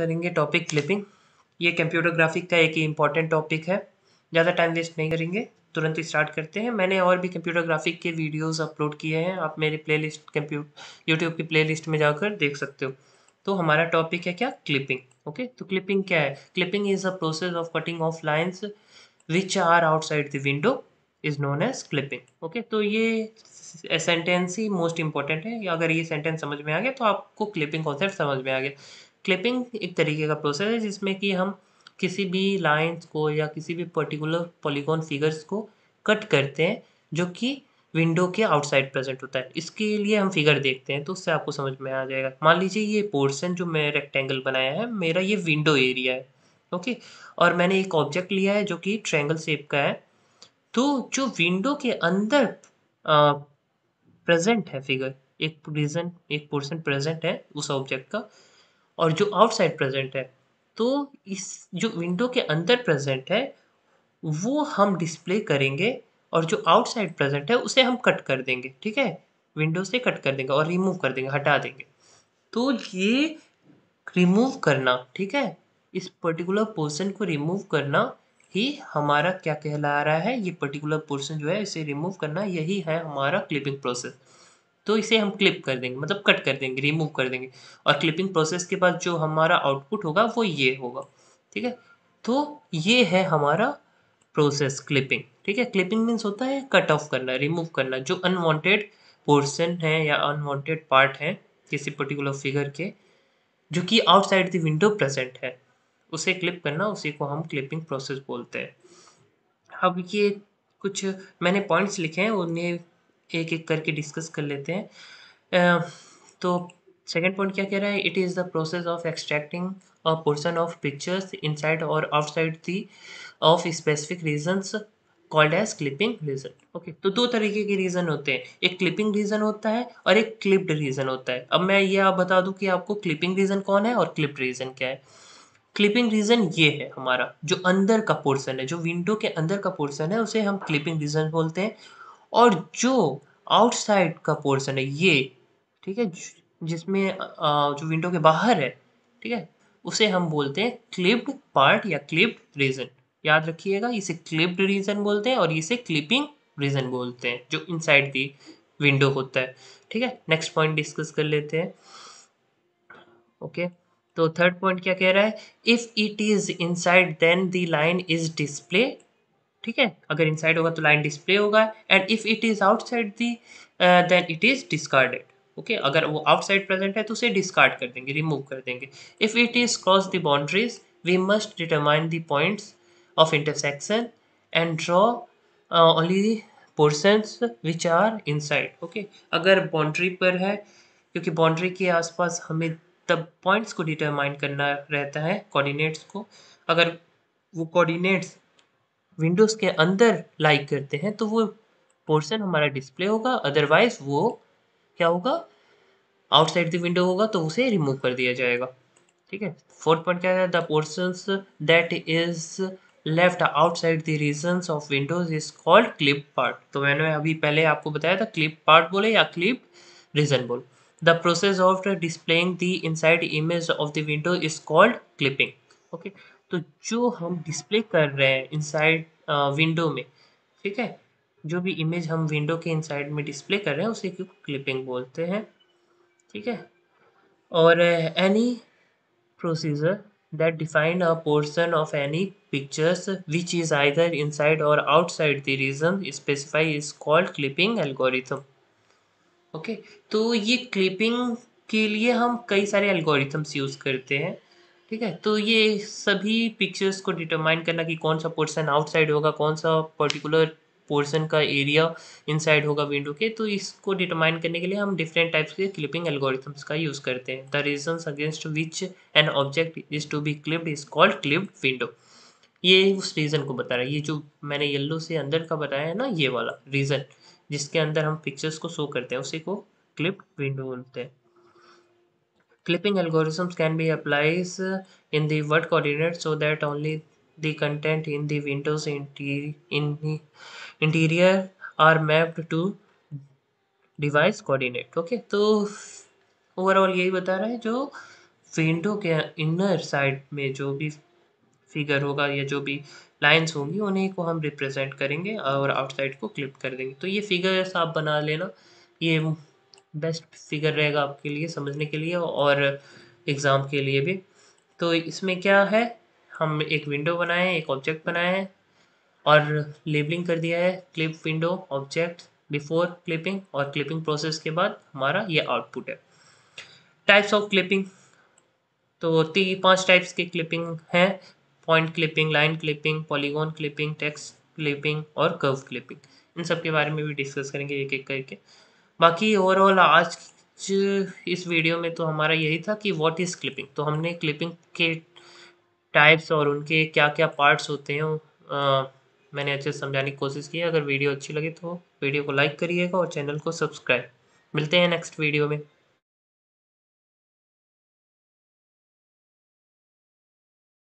करेंगे topic clipping ये computer graphic का एक ही इम्पॉर्टेंट टॉपिक है ज़्यादा टाइम वेस्ट नहीं करेंगे तुरंत स्टार्ट करते हैं मैंने और भी कंप्यूटर ग्राफिक के वीडियोस अपलोड किए हैं आप मेरे प्लेलिस्ट कंप्यूटर यूट्यूब की प्लेलिस्ट में जाकर देख सकते हो तो हमारा टॉपिक है क्या क्लिपिंग ओके तो क्लिपिंग क्या है clipping is a process of cutting of lines which are outside the window is known as clipping okay तो ये सेंटेंस ही मोस्ट इंपॉर्टेंट है अगर ये सेंटेंस समझ में आ गया तो आपको क्लिपिंग कॉन्सेप्ट समझ में आ गया क्लिपिंग एक तरीके का प्रोसेस है जिसमें कि हम किसी भी लाइंस को या किसी भी पर्टिकुलर पॉलीगॉन फिगर्स को कट करते हैं जो कि विंडो के आउटसाइड प्रेजेंट होता है इसके लिए हम फिगर देखते हैं तो उससे आपको समझ में आ जाएगा मान लीजिए ये पोर्शन जो मैं रेक्टेंगल बनाया है मेरा ये विंडो एरिया है ओके और मैंने एक ऑब्जेक्ट लिया है जो कि ट्रैंगल शेप का है तो जो विंडो के अंदर प्रेजेंट है फिगर एक रीजन एक पोर्सन प्रेजेंट है उस ऑब्जेक्ट का और जो आउटसाइड प्रेजेंट है तो इस जो विंडो के अंदर प्रेजेंट है वो हम डिस्प्ले करेंगे और जो आउटसाइड प्रेजेंट है उसे हम कट कर देंगे ठीक है विंडो से कट कर देंगे और रिमूव कर देंगे हटा देंगे तो ये रिमूव करना ठीक है इस पर्टिकुलर पोर्सन को रिमूव करना ही हमारा क्या कहला रहा है ये पर्टिकुलर पोर्सन जो है इसे रिमूव करना यही है हमारा क्लिपिंग प्रोसेस तो इसे हम क्लिप कर देंगे मतलब कट कर देंगे रिमूव कर देंगे और क्लिपिंग प्रोसेस के बाद जो हमारा आउटपुट होगा वो ये होगा ठीक है तो ये है हमारा प्रोसेस क्लिपिंग ठीक है क्लिपिंग मीन्स होता है कट ऑफ करना रिमूव करना जो अनवांटेड पोर्शन है या अनवांटेड पार्ट है किसी पर्टिकुलर फिगर के जो कि आउटसाइड द विंडो प्रेजेंट है उसे क्लिप करना उसी को हम क्लिपिंग प्रोसेस बोलते हैं अब ये कुछ मैंने पॉइंट्स लिखे हैं उन्हें एक एक करके डिस्कस कर लेते हैं तो सेकेंड पॉइंट क्या कह रहा है it is the process of extracting a portion of pictures inside और outside the of specific regions called as clipping region okay तो दो तरीके के रीजन होते हैं एक क्लिपिंग रीजन होता है और एक क्लिप्ड रीजन होता है अब मैं ये आप बता दूं कि आपको क्लिपिंग रीजन कौन है और क्लिप्ड रीजन क्या है क्लिपिंग रीजन ये है हमारा जो अंदर का पोर्सन है जो विंडो के अंदर का पोर्सन है उसे हम क्लिपिंग रीजन बोलते हैं और जो आउटसाइड का पोर्शन है ये ठीक है जिसमें जो विंडो के बाहर है ठीक है उसे हम बोलते हैं क्लिप्ड पार्ट या क्लिप्ड रीजन याद रखिएगा इसे क्लिप्ड रीजन बोलते हैं और इसे क्लिपिंग रीजन बोलते हैं जो इनसाइड दी विंडो होता है ठीक है नेक्स्ट पॉइंट डिस्कस कर लेते हैं ओके तो थर्ड पॉइंट क्या कह रहा है if it is inside then the line is display ठीक है अगर इनसाइड होगा तो लाइन डिस्प्ले होगा and if it is outside the then it is discarded okay अगर वो आउटसाइड प्रेजेंट है तो उसे डिस्कार्ड कर देंगे रिमूव कर देंगे if it is cross the boundaries we must determine the points of intersection and draw only portions which are inside okay अगर बाउंड्री पर है क्योंकि बाउंड्री के आसपास हमें तब पॉइंट्स को डिटरमाइन करना रहता है कोऑर्डिनेट्स को अगर वो कोऑर्डिनेट्स विंडोज़ के अंदर लाइक करते हैं तो वो पोर्शन हमारा डिस्प्ले होगा अदरवाइज वो क्या होगा आउटसाइड द विंडो होगा तो उसे रिमूव कर दिया जाएगा ठीक है फोर्थ पॉइंट क्या है the portions that is left outside the region of windows is called clip part तो मैंने अभी पहले आपको बताया था क्लिप पार्ट बोले या क्लिप रीजन बोल the process of displaying the inside image of the window is called clipping okay तो जो हम डिस्प्ले कर रहे हैं इनसाइड विंडो में ठीक है जो भी इमेज हम विंडो के इनसाइड में डिस्प्ले कर रहे हैं उसे क्यों क्लिपिंग बोलते हैं ठीक है और any procedure that define a portion of any pictures which is either inside और outside the region specify is called clipping algorithm okay तो ये क्लिपिंग के लिए हम कई सारे एल्गोरिथम्स यूज़ करते हैं ठीक है तो ये सभी पिक्चर्स को डिटरमाइन करना कि कौन सा पोर्सन आउटसाइड होगा कौन सा पर्टिकुलर पोर्सन का एरिया इनसाइड होगा विंडो के तो इसको डिटरमाइन करने के लिए हम डिफरेंट टाइप्स के क्लिपिंग एल्गोरिथम्स का यूज़ करते हैं the regions against which an object is to be clipped is called clipped window ये उस रीज़न को बता रहा है ये जो मैंने येल्लो से अंदर का बताया है ना ये वाला रीज़न जिसके अंदर हम पिक्चर्स को शो करते हैं उसी को क्लिप्ड विंडो बोलते हैं Clipping algorithms can be applied in the word coordinate so that only the content in the window's interi in interior are mapped to device coordinate okay तो ओवरऑल यही बता रहा है जो विंडो के इनर साइड में जो भी फिगर होगा या जो भी लाइंस होंगी उन्हें को हम रिप्रेजेंट करेंगे और आउटसाइड को क्लिप कर देंगे तो ये फिगर्स आप बना लेना ये बेस्ट फिगर रहेगा आपके लिए समझने के लिए और एग्ज़ाम के लिए भी तो इसमें क्या है हम एक विंडो बनाए हैं एक ऑब्जेक्ट बनाए हैं और लेबलिंग कर दिया है clip window object before clipping और क्लिपिंग प्रोसेस के बाद हमारा ये आउटपुट है टाइप्स ऑफ क्लिपिंग तो तीन पांच टाइप्स की क्लिपिंग है point clipping line clipping polygon clipping text clipping और कर्व क्लिपिंग इन सब के बारे में भी डिस्कस करेंगे एक एक करके बाकी ओवरऑल आज इस वीडियो में तो हमारा यही था कि व्हाट इज़ क्लिपिंग तो हमने क्लिपिंग के टाइप्स और उनके क्या क्या पार्ट्स होते हैं आ, मैंने अच्छे से समझाने की कोशिश की है अगर वीडियो अच्छी लगी तो वीडियो को लाइक करिएगा और चैनल को सब्सक्राइब मिलते हैं नेक्स्ट वीडियो में